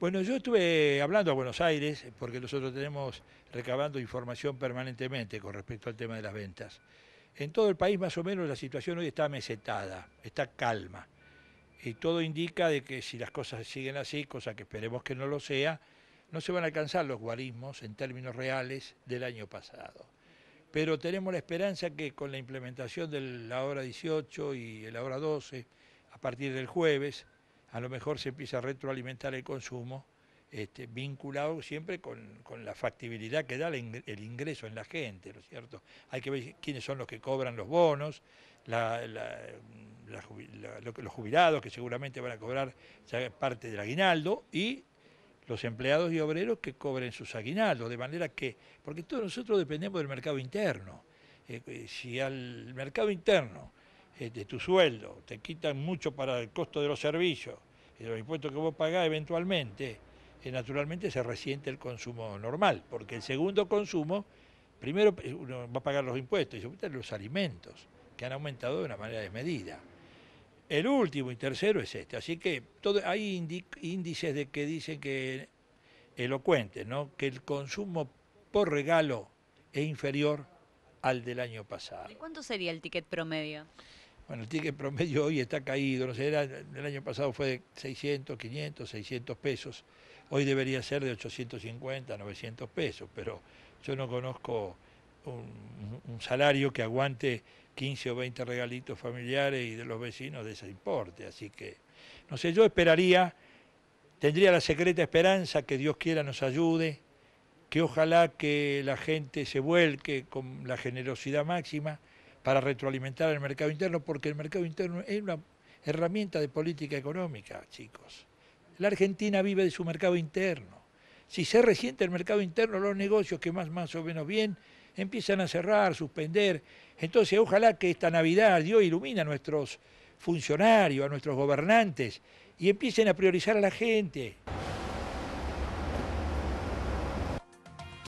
Bueno, yo estuve hablando a Buenos Aires, eh, porque nosotros tenemos recabando información permanentemente con respecto al tema de las ventas. En todo el país más o menos la situación hoy está mesetada, está calma. Y todo indica de que si las cosas siguen así, cosa que esperemos que no lo sea, no se van a alcanzar los guarismos en términos reales del año pasado. Pero tenemos la esperanza que con la implementación de la hora 18 y la hora 12, a partir del jueves, a lo mejor se empieza a retroalimentar el consumo, este, vinculado siempre con, la factibilidad que da el ingreso en la gente, ¿no es cierto? Hay que ver quiénes son los que cobran los bonos, los jubilados que seguramente van a cobrar parte del aguinaldo y los empleados y obreros que cobren sus aguinaldos, de manera que, porque todos nosotros dependemos del mercado interno. Eh, eh, si al mercado interno eh, de tu sueldo, te quitan mucho para el costo de los servicios, y los impuestos que vos pagás eventualmente, eh, naturalmente se resiente el consumo normal, porque el segundo consumo, primero eh, uno va a pagar los impuestos y después los alimentos, que han aumentado de una manera desmedida. El último y tercero es este, así que todo, hay índices de que dicen que elocuentes, ¿no? que el consumo por regalo es inferior al del año pasado. ¿Y cuánto sería el ticket promedio? Bueno, el ticket promedio hoy está caído, no sé, el año pasado fue de 600, 500, 600 pesos, hoy debería ser de 850, 900 pesos, pero yo no conozco un, un salario que aguante 15 o 20 regalitos familiares y de los vecinos de ese importe, así que, no sé, yo esperaría, tendría la secreta esperanza que Dios quiera nos ayude, que ojalá que la gente se vuelque con la generosidad máxima, para retroalimentar el mercado interno, porque el mercado interno es una herramienta de política económica, chicos. La Argentina vive de su mercado interno. Si se resiente el mercado interno, los negocios que más, más o menos bien empiezan a cerrar, suspender. Entonces, ojalá que esta Navidad Dios ilumina a nuestros funcionarios, a nuestros gobernantes y empiecen a priorizar a la gente.